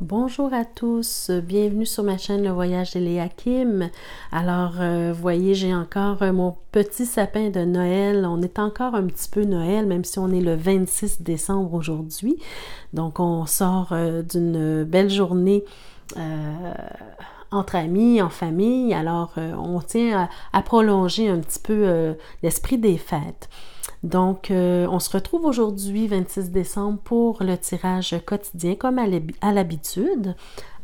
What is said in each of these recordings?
Bonjour à tous, bienvenue sur ma chaîne Le Voyage d'Eléa Kim. Alors, vous euh, voyez, j'ai encore euh, mon petit sapin de Noël. On est encore un petit peu Noël, même si on est le 26 décembre aujourd'hui. Donc, on sort euh, d'une belle journée entre amis, en famille. Alors, euh, on tient à, prolonger un petit peu euh, l'esprit des fêtes. Donc, euh, on se retrouve aujourd'hui, 26 décembre, pour le tirage quotidien, comme à l'habitude.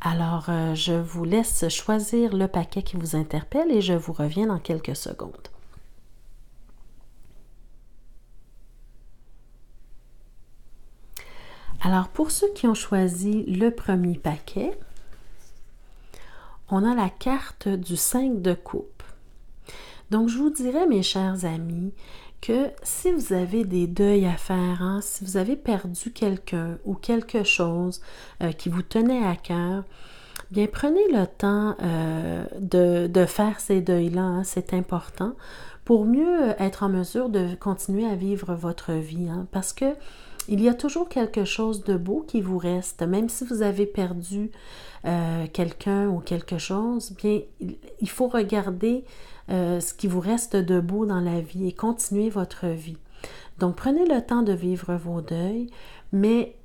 Alors, je vous laisse choisir le paquet qui vous interpelle et je vous reviens dans quelques secondes. Alors, pour ceux qui ont choisi le premier paquet, on a la carte du 5 de coupe. Donc, je vous dirais, mes chers amis, que si vous avez des deuils à faire, hein, si vous avez perdu quelqu'un ou quelque chose euh, qui vous tenait à cœur, bien prenez le temps euh, de, faire ces deuils-là, hein, c'est important, pour mieux être en mesure de continuer à vivre votre vie. Hein, parce que il y a toujours quelque chose de beau qui vous reste, même si vous avez perdu euh, quelqu'un ou quelque chose, bien, il faut regarder euh, ce qui vous reste de beau dans la vie et continuer votre vie. Donc, prenez le temps de vivre vos deuils, mais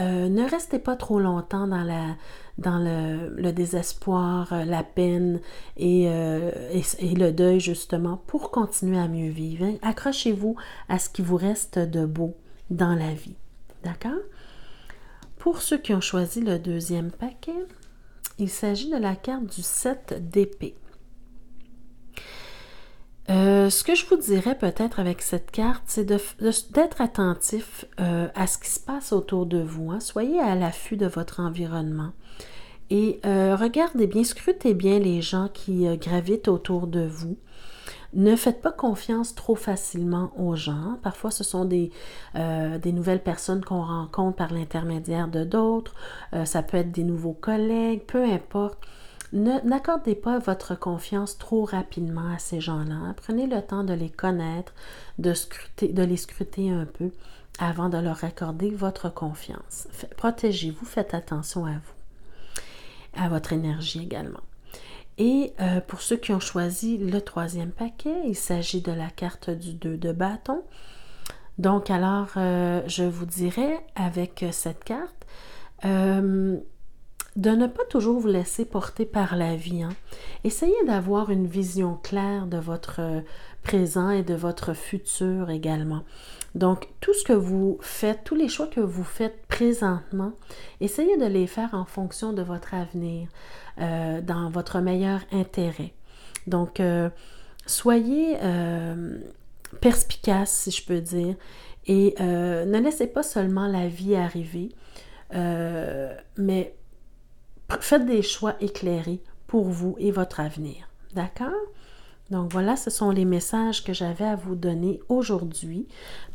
euh, ne restez pas trop longtemps dans, la, dans le, désespoir, la peine et, le deuil justement pour continuer à mieux vivre. Accrochez-vous à ce qui vous reste de beau dans la vie. D'accord? Pour ceux qui ont choisi le deuxième paquet, il s'agit de la carte du 7 d'épée. Euh, ce que je vous dirais peut-être avec cette carte, c'est d'être attentif euh, à ce qui se passe autour de vous. Hein. Soyez à l'affût de votre environnement et euh, regardez bien, scrutez bien les gens qui gravitent autour de vous. Ne faites pas confiance trop facilement aux gens. Parfois, ce sont des, euh, nouvelles personnes qu'on rencontre par l'intermédiaire de d'autres. Euh, ça peut être des nouveaux collègues, peu importe. N'accordez pas votre confiance trop rapidement à ces gens-là. Prenez le temps de les connaître, de, de les scruter un peu avant de leur accorder votre confiance. Protégez-vous, faites attention à vous, à votre énergie également. Et euh, pour ceux qui ont choisi le troisième paquet, il s'agit de la carte du 2 de bâton. Donc alors, euh, je vous dirais, avec euh, cette carte, de ne pas toujours vous laisser porter par la vie. Hein. Essayez d'avoir une vision claire de votre euh, présent et de votre futur également. Donc, tout ce que vous faites, tous les choix que vous faites présentement, essayez de les faire en fonction de votre avenir, euh, dans votre meilleur intérêt. Donc, euh, soyez perspicace, si je peux dire, et ne laissez pas seulement la vie arriver, mais faites des choix éclairés pour vous et votre avenir. D'accord? Donc voilà, ce sont les messages que j'avais à vous donner aujourd'hui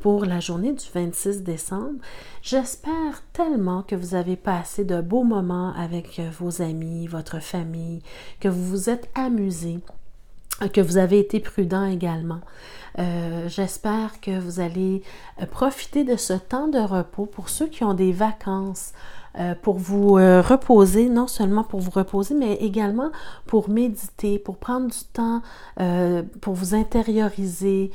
pour la journée du 26 décembre. J'espère tellement que vous avez passé de beaux moments avec euh, vos amis, votre famille, que vous vous êtes amusés que vous avez été prudents également. Euh, j'espère que vous allez euh, profiter de ce temps de repos pour ceux qui ont des vacances. Euh, pour vous euh, reposer, non seulement pour vous reposer, mais également pour méditer, pour prendre du temps, euh, pour vous intérioriser,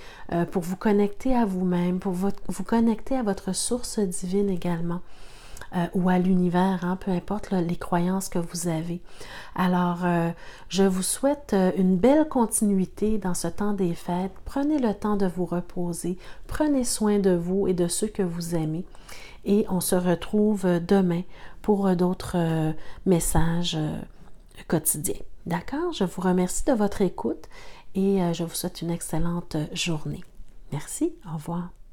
pour vous connecter à vous-même, pour vous connecter à votre source divine également. Euh, ou à l'univers, hein, peu importe les croyances que vous avez. Alors, euh, je vous souhaite euh, une belle continuité dans ce temps des fêtes. Prenez le temps de vous reposer, prenez soin de vous et de ceux que vous aimez. Et on se retrouve demain pour d'autres messages quotidiens. D'accord Je vous remercie de votre écoute et je vous souhaite une excellente journée. Merci, au revoir.